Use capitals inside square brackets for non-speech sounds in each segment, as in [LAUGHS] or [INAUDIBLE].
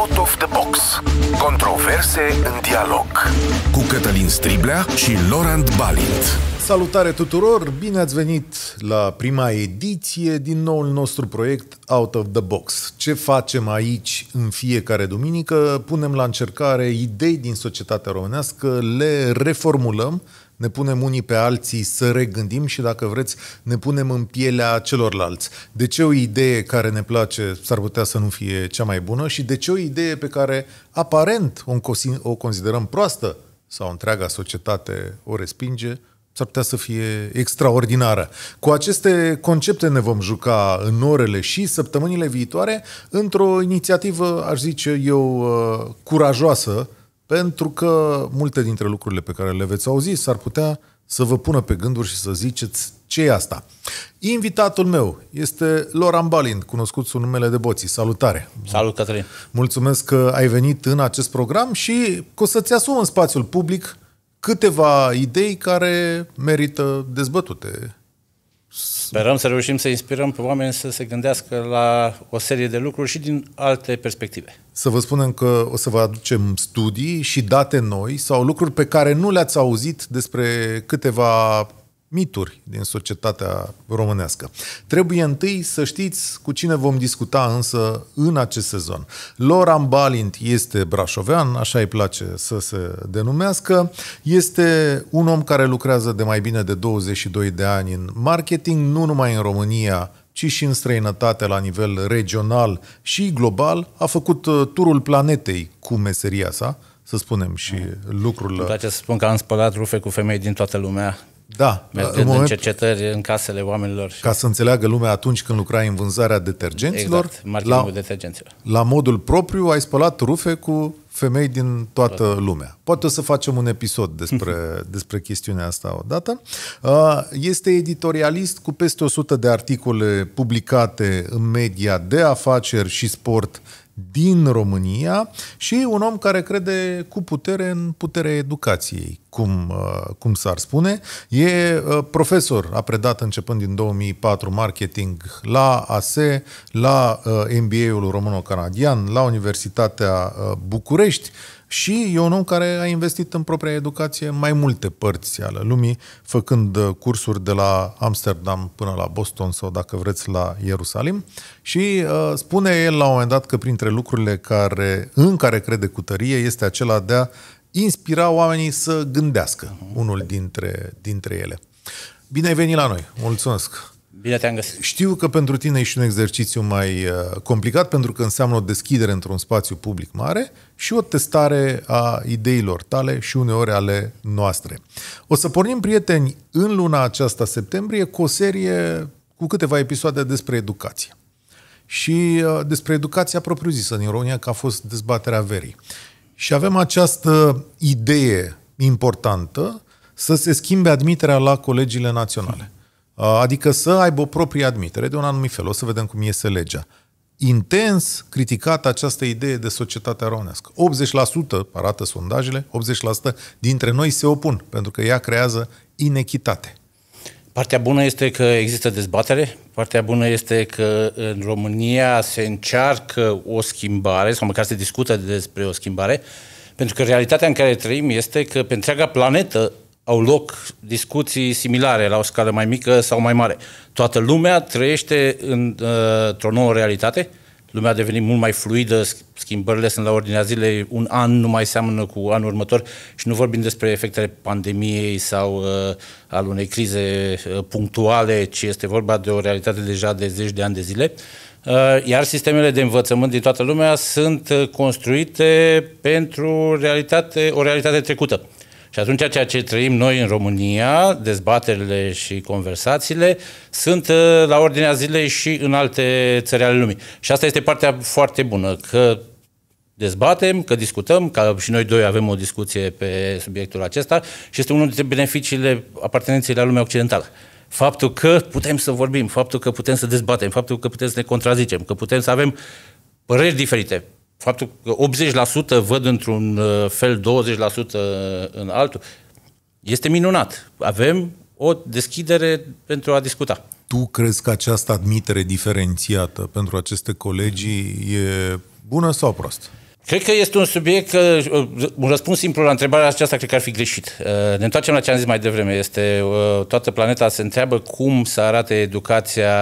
Out of the Box. Controverse în dialog. Cu Cătălin Striblea și Laurent Balint. Salutare tuturor! Bine ați venit la prima ediție din noul nostru proiect Out of the Box. Ce facem aici în fiecare duminică? Punem la încercare idei din societatea românească, le reformulăm ne punem unii pe alții să regândim și, dacă vreți, ne punem în pielea celorlalți. De ce o idee care ne place s-ar putea să nu fie cea mai bună și de ce o idee pe care aparent o considerăm proastă sau întreaga societate o respinge, s-ar putea să fie extraordinară. Cu aceste concepte ne vom juca în orele și săptămânile viitoare într-o inițiativă, aș zice eu, uh, curajoasă, pentru că multe dintre lucrurile pe care le veți auzi s-ar putea să vă pună pe gânduri și să ziceți ce e asta. Invitatul meu este Loran Balin, cunoscut sub numele de Boții. Salutare! Salut, Cătălin! Mulțumesc că ai venit în acest program și că o să-ți asum în spațiul public câteva idei care merită dezbătute. Sperăm să reușim să inspirăm pe oameni să se gândească la o serie de lucruri și din alte perspective. Să vă spunem că o să vă aducem studii și date noi sau lucruri pe care nu le-ați auzit despre câteva mituri din societatea românească. Trebuie întâi să știți cu cine vom discuta însă în acest sezon. Loran Balint este brașovean, așa îi place să se denumească. Este un om care lucrează de mai bine de 22 de ani în marketing, nu numai în România, ci și în străinătate la nivel regional și global. A făcut uh, turul planetei cu meseria sa, să spunem și mm. lucrurile. Îmi place să spun că am spălat rufe cu femei din toată lumea da. Mergând în, moment, în cercetări în casele oamenilor. Ca să înțeleagă lumea atunci când lucrai în vânzarea detergenților, exact, la, detergenților. la modul propriu ai spălat rufe cu femei din toată Tot. lumea. Poate o să facem un episod despre, [LAUGHS] despre chestiunea asta odată. Uh, este editorialist cu peste 100 de articole publicate în media de afaceri și sport din România și un om care crede cu putere în puterea educației, cum, uh, cum s-ar spune. E uh, profesor, a predat începând din 2004 marketing la AS, la uh, MBA-ul româno-canadian, la Universitatea București, și e un om care a investit în propria educație în mai multe părți ale lumii, făcând uh, cursuri de la Amsterdam până la Boston sau, dacă vreți, la Ierusalim. Și uh, spune el la un moment dat că printre lucrurile care, în care crede cu tărie este acela de a inspira oamenii să gândească mhm. unul dintre, dintre ele. Bine ai venit la noi! Mulțumesc! Bine te-am găsit. Știu că pentru tine e și un exercițiu mai uh, complicat pentru că înseamnă o deschidere într-un spațiu public mare și o testare a ideilor tale și uneori ale noastre. O să pornim, prieteni, în luna aceasta septembrie cu o serie cu câteva episoade despre educație. Și uh, despre educația propriu-zisă, în România, că a fost dezbaterea verii. Și avem această idee importantă să se schimbe admiterea la colegiile naționale. Uh, adică să aibă o proprie admitere de un anumit fel. O să vedem cum iese legea. Intens criticată această idee de societatea românească. 80% arată sondajele, 80% dintre noi se opun, pentru că ea creează inechitate. Partea bună este că există dezbatere, partea bună este că în România se încearcă o schimbare, sau măcar se discută despre o schimbare, pentru că realitatea în care trăim este că pe întreaga planetă au loc discuții similare la o scală mai mică sau mai mare. Toată lumea trăiește uh, într-o nouă realitate, lumea a devenit mult mai fluidă, schimbările sunt la ordinea zilei, un an nu mai seamănă cu anul următor și nu vorbim despre efectele pandemiei sau uh, al unei crize uh, punctuale, ci este vorba de o realitate deja de zeci de ani de zile. Uh, iar sistemele de învățământ din toată lumea sunt uh, construite pentru realitate, o realitate trecută. Uh, și atunci ceea ce trăim noi în România, dezbaterile și conversațiile, sunt uh, la ordinea zilei și în alte țări ale lumii. Și asta este partea foarte bună, că dezbatem, că discutăm, că și noi doi avem o discuție pe subiectul acesta și este unul dintre beneficiile apartenenței la lumea occidentală. Faptul că putem să vorbim, faptul că putem să dezbatem, faptul că putem să ne contrazicem, că putem să avem păreri diferite, faptul că 80% văd într-un uh, fel, 20% în altul, este minunat. Avem o deschidere pentru a discuta. Tu crezi că această admitere diferențiată pentru aceste colegii e bună sau proastă? Cred că este un subiect, uh, un răspuns simplu la întrebarea aceasta cred că ar fi greșit. Uh, ne întoarcem la ce am zis mai devreme. Este, uh, toată planeta se întreabă cum să arate educația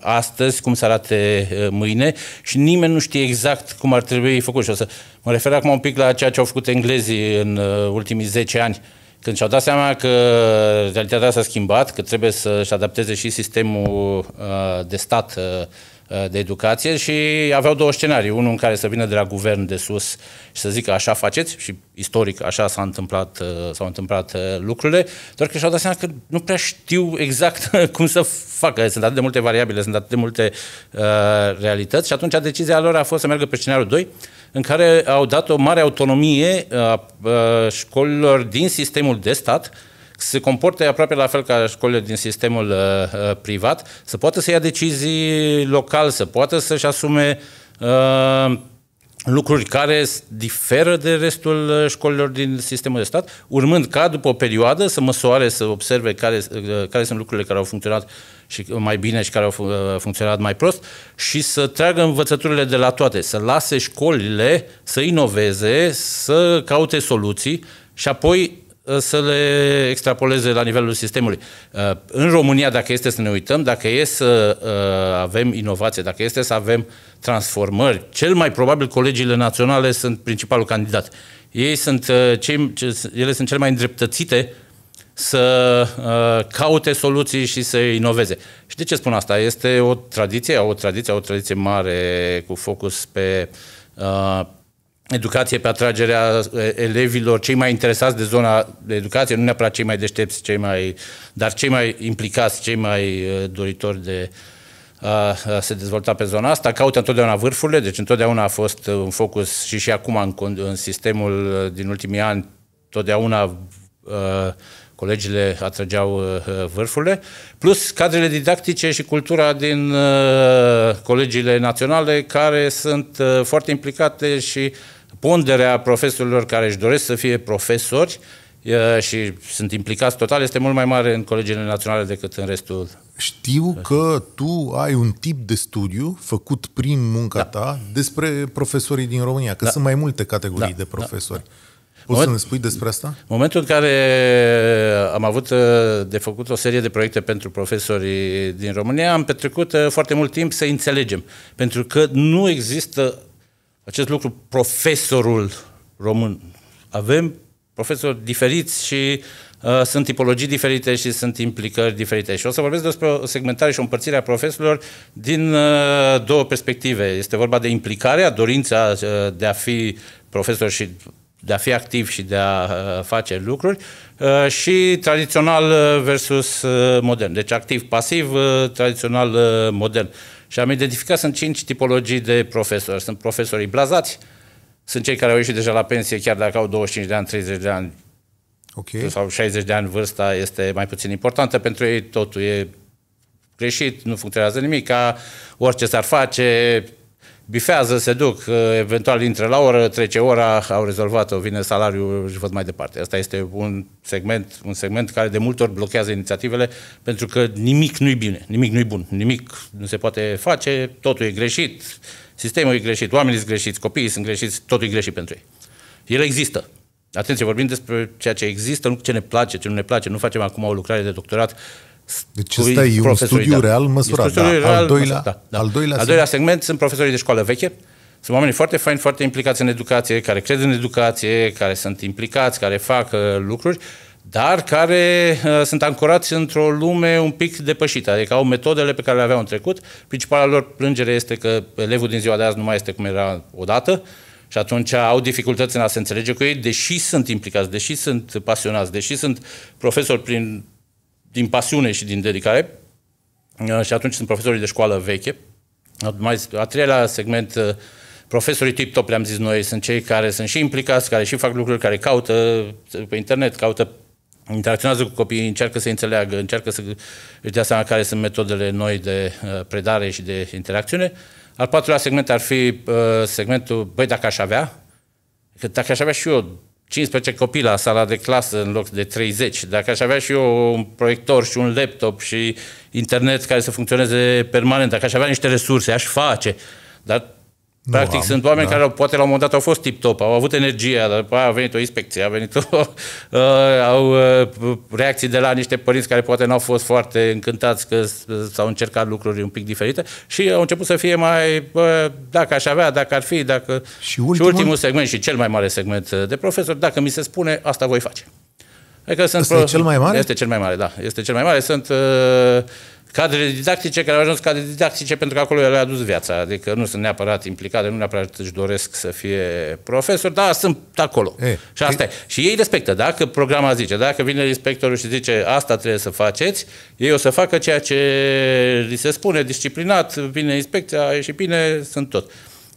astăzi, cum să arate mâine și nimeni nu știe exact cum ar trebui făcut. Și o să mă refer acum un pic la ceea ce au făcut englezii în ultimii 10 ani când și-au dat seama că realitatea s-a schimbat, că trebuie să-și adapteze și sistemul de stat Uh, de educație și aveau două scenarii. Unul în care să vină de la guvern de sus și să zică așa faceți și istoric așa s-a întâmplat, uh, s-au întâmplat uh, lucrurile, doar că și-au dat seama că nu prea știu exact [LAUGHS] cum să facă. Sunt atât de multe variabile, sunt atât de multe uh, realități și atunci decizia lor a fost să meargă pe scenariul 2, în care au dat o mare autonomie a, școlilor din sistemul de stat uh, se comporte aproape la fel ca școlile din sistemul uh, uh, privat, să poată să ia decizii local, să poată să-și asume uh, lucruri care diferă de restul uh, școlilor din sistemul de stat, urmând ca după o perioadă să măsoare, să observe care, uh, care sunt lucrurile care au funcționat și mai bine și care au funcționat mai prost și să tragă învățăturile de la toate, să lase școlile să inoveze, să caute soluții și apoi Uh, să le extrapoleze la nivelul sistemului. Uh, în România, dacă este să ne uităm, dacă este să uh, avem inovație, dacă este să avem transformări, cel mai probabil colegiile naționale sunt principalul candidat. Ei sunt cei, ele sunt cele mai îndreptățite să caute soluții și să inoveze. Și de ce spun asta? Este o tradiție, o tradiție, o tradiție mare cu focus pe educație pe atragerea elevilor, cei mai interesați de zona de educație, nu neapărat cei mai deștepți, cei mai, dar cei mai implicați, cei mai doritori de a, a se dezvolta pe zona asta. Caută întotdeauna vârfurile, deci întotdeauna a fost un focus și și acum în, în sistemul din ultimii ani, totdeauna a, colegile atrăgeau vârfurile, plus cadrele didactice și cultura din colegiile naționale care sunt foarte implicate și ponderea profesorilor care își doresc să fie profesori și sunt implicați total este mult mai mare în colegiile naționale decât în restul. Știu că tu ai un tip de studiu făcut prin munca da. ta despre profesorii din România, că da. sunt mai multe categorii da. de da. profesori. Da. Poți Moment, să ne spui despre asta? Momentul în care am avut uh, de făcut o serie de proiecte pentru profesorii din România, am petrecut uh, foarte mult timp să înțelegem. Pentru că nu există acest lucru profesorul român. Avem profesori diferiți și uh, sunt tipologii diferite și sunt implicări diferite. Și o să vorbesc despre o segmentare și o împărțire a profesorilor din uh, două perspective. Este vorba de implicarea, dorința uh, de a fi profesor și de a fi activ și de a uh, face lucruri uh, și tradițional uh, versus modern. Deci activ-pasiv, tradițional-modern. Și am identificat, sunt cinci tipologii de profesori. Sunt profesorii blazați, sunt cei care au ieșit deja la pensie chiar dacă au 25 de ani, 30 de ani okay. sau 60 de ani, vârsta este mai puțin importantă. Pentru ei totul e greșit, nu funcționează nimic, Ca orice s-ar face, bifează, se duc, uh, eventual intră la oră, trece ora, au rezolvat-o, vine salariul și văd mai departe. Asta este un segment, un segment care de multe ori blochează inițiativele pentru că nimic nu-i bine, nimic nu-i bun, nimic nu se poate face, totul e greșit, sistemul e greșit, oamenii sunt greșiți, copiii sunt greșiți, totul e greșit pentru ei. El există. Atenție, vorbim despre ceea ce există, nu ce ne place, ce nu ne place. Nu facem acum o lucrare de doctorat deci ăsta e un studiu da. real măsurat. Da. Real al, doilea, măsurat da, da. al doilea, al doilea segment. segment sunt profesorii de școală veche. Sunt oameni foarte faini, foarte implicați în educație, care cred în educație, care sunt implicați, care fac uh, lucruri, dar care uh, sunt ancorați într-o lume un pic depășită, adică au metodele pe care le aveau în trecut. Principala lor plângere este că elevul din ziua de azi nu mai este cum era odată, și atunci au dificultăți în a se înțelege cu ei, deși sunt implicați, deși sunt pasionați, deși sunt profesori prin din pasiune și din dedicare. Uh, și atunci sunt profesorii de școală veche. Uh, mai, a treilea segment, uh, profesorii tip-top, le-am zis noi, sunt cei care sunt și implicați, care și fac lucruri, care caută pe internet, caută interacționează cu copiii, încearcă să înțeleagă, încearcă să își dea seama care sunt metodele noi de predare și de interacțiune. Al patrulea segment ar fi segmentul, băi, dacă aș avea, că dacă aș avea și eu 15 copii la sala de clasă în loc de 30. Dacă aș avea și eu un proiector și un laptop și internet care să funcționeze permanent, dacă aș avea niște resurse, aș face. Dar Practic, am, sunt oameni da. care au, poate la un moment dat au fost tip-top, au avut energia, dar după aia a venit o inspecție, a venit o, uh, [LAUGHS] au uh, reacții de la niște părinți care poate n-au fost foarte încântați că s-au încercat lucruri un pic diferite și au început să fie mai, uh, dacă aș avea, dacă ar fi, dacă... Și ultimul? și ultimul segment și cel mai mare segment ă, de profesori, dacă mi se spune, asta voi face. Adică sunt asta pro... e cel mai mare? Este cel mai mare, da. Este cel mai mare. Sunt... Uh, Cadrele didactice care au ajuns cadre didactice pentru că acolo le-a adus viața, adică nu sunt neapărat implicate, nu neapărat își doresc să fie profesori, dar sunt acolo. E, și asta e. e. Și ei respectă, dacă programa zice, dacă vine inspectorul și zice asta trebuie să faceți, ei o să facă ceea ce li se spune, disciplinat, vine inspecția, a și bine, sunt tot.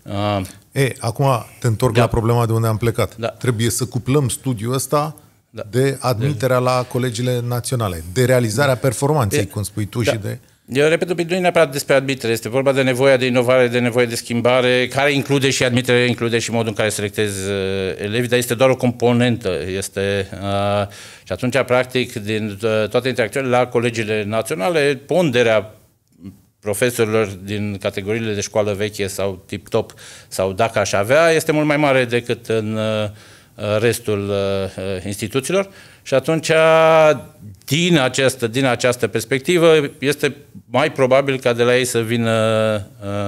Uh, e, acum te întorc da. la problema de unde am plecat. Da. Trebuie să cuplăm studiul ăsta da. de admiterea de... la colegiile naționale, de realizarea da. performanței, cum spui tu, da. și de... Eu repet, nu e neapărat despre admitere, este vorba de nevoia de inovare, de nevoie de schimbare, care include și admitere, include și modul în care selectezi uh, elevii, dar este doar o componentă. Este, uh, și atunci, practic, din uh, toate interacțiunile la colegiile naționale, ponderea profesorilor din categoriile de școală veche sau tip-top, sau dacă aș avea, este mult mai mare decât în uh, restul uh, uh, instituțiilor și atunci din această, din această perspectivă este mai probabil ca de la ei să vină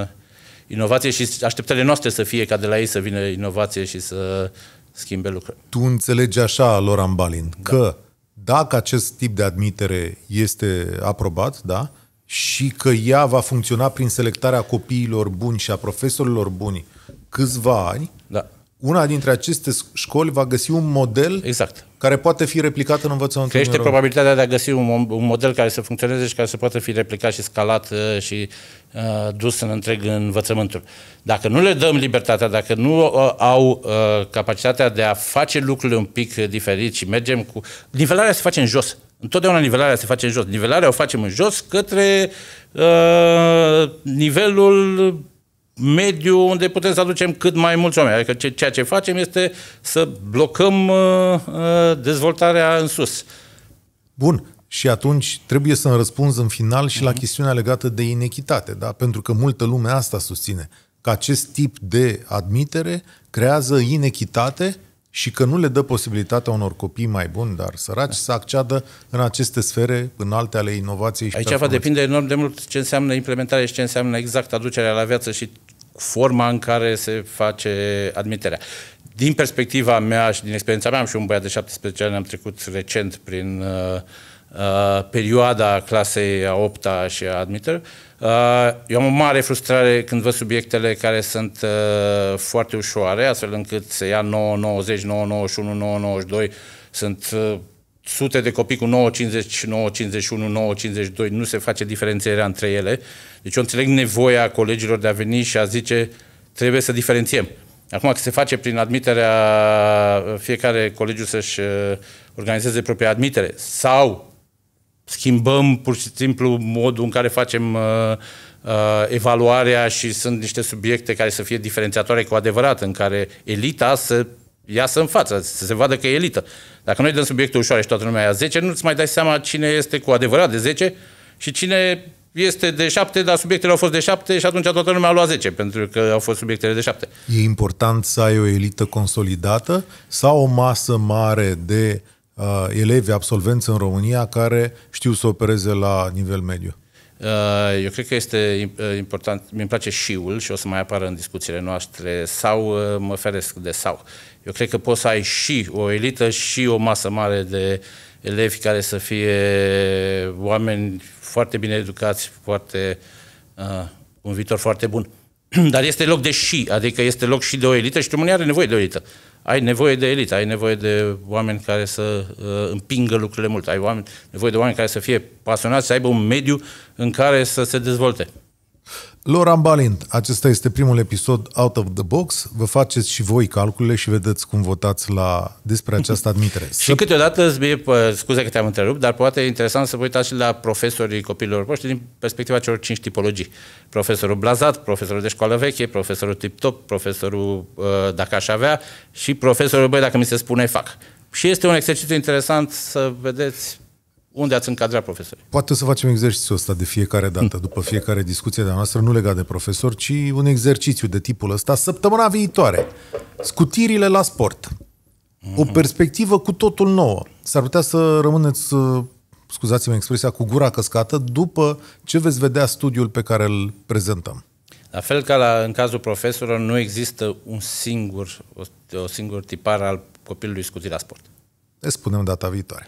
uh, inovație și așteptările noastre să fie ca de la ei să vină inovație și să schimbe lucrurile. Tu înțelegi așa, Loran Balin, da. că dacă acest tip de admitere este aprobat, da, și că ea va funcționa prin selectarea copiilor buni și a profesorilor buni câțiva ani, da una dintre aceste școli va găsi un model exact. care poate fi replicat în învățământul Crește în probabilitatea de a găsi un, un model care să funcționeze și care să poată fi replicat și scalat uh, și uh, dus în întreg învățământul. Dacă nu le dăm libertatea, dacă nu uh, au uh, capacitatea de a face lucrurile un pic uh, diferit și mergem cu... Nivelarea se face în jos. Întotdeauna nivelarea se face în jos. Nivelarea o facem în jos către uh, nivelul mediu unde putem să aducem cât mai mulți oameni. Adică ce, ceea ce facem este să blocăm uh, uh dezvoltarea în sus. Bun. Și atunci trebuie să-mi răspunzi în final și la mhm. chestiunea legată de inechitate, da? Pentru că multă lume asta susține, că acest tip de admitere creează inechitate și că nu le dă posibilitatea unor copii mai buni, dar săraci, da. să acceadă în aceste sfere, în alte ale inovației și Aici va depinde enorm de mult ce înseamnă implementarea și ce înseamnă exact aducerea la viață și forma în care se face admiterea. Din perspectiva mea și din experiența mea, am și un băiat de 17 ani, am trecut recent prin uh, Uh, perioada clasei a 8 -a și a admiter. Uh, eu am o mare frustrare când văd subiectele care sunt uh, foarte ușoare, astfel încât se ia 9, 90, 9, 91, 9, 92, sunt uh, sute de copii cu 9,50, 9,51, 9,52, nu se face diferențierea între ele. Deci eu înțeleg nevoia colegilor de a veni și a zice trebuie să diferențiem. Acum că se face prin admiterea, fiecare colegiu să-și uh, organizeze propria admitere sau schimbăm pur și simplu modul în care facem uh, uh, evaluarea și sunt niște subiecte care să fie diferențiatoare cu adevărat, în care elita să iasă în față, să se vadă că e elită. Dacă noi dăm subiecte ușoare și toată lumea ia 10, nu-ți mai dai seama cine este cu adevărat de 10 și cine este de 7, dar subiectele au fost de 7 și atunci toată lumea a luat 10, pentru că au fost subiectele de 7. E important să ai o elită consolidată sau o masă mare de uh, elevi absolvenți în România care știu să opereze la nivel mediu? Uh, eu cred că este uh, important, mi-mi place șiul și o să mai apară în discuțiile noastre, sau uh, mă feresc de sau. Eu cred că poți să ai și o elită și o masă mare de elevi care să fie oameni foarte bine educați, foarte, uh, un viitor foarte bun. [CLEARS THROAT] Dar este loc de și, adică este loc și de o elită și România are nevoie de o elită ai nevoie de elită, ai nevoie de oameni care să uh, împingă lucrurile mult, ai oameni, nevoie de oameni care să fie pasionați, să aibă un mediu în care să se dezvolte. Loran Balint, acesta este primul episod Out of the Box. Vă faceți și voi calculele și vedeți cum votați la despre această admitere. [LAUGHS] și câteodată, scuze că te-am întrerupt, dar poate e interesant să vă uitați și la profesorii copiilor voștri din perspectiva celor cinci tipologii. Profesorul blazat, profesorul de școală veche, profesorul tip-top, profesorul ă, dacă aș avea și profesorul, băi, dacă mi se spune, fac. Și este un exercițiu interesant să vedeți unde ați încadrat profesorii? Poate să facem exercițiul ăsta de fiecare dată, hmm. după fiecare discuție de a noastră, nu legat de profesor, ci un exercițiu de tipul ăsta săptămâna viitoare. Scutirile la sport. O hmm. perspectivă cu totul nouă. S-ar putea să rămâneți, scuzați-mă expresia, cu gura căscată după ce veți vedea studiul pe care îl prezentăm. La fel ca la, în cazul profesorilor, nu există un singur, o, o singur tipar al copilului scutit la sport. Ne spunem data viitoare.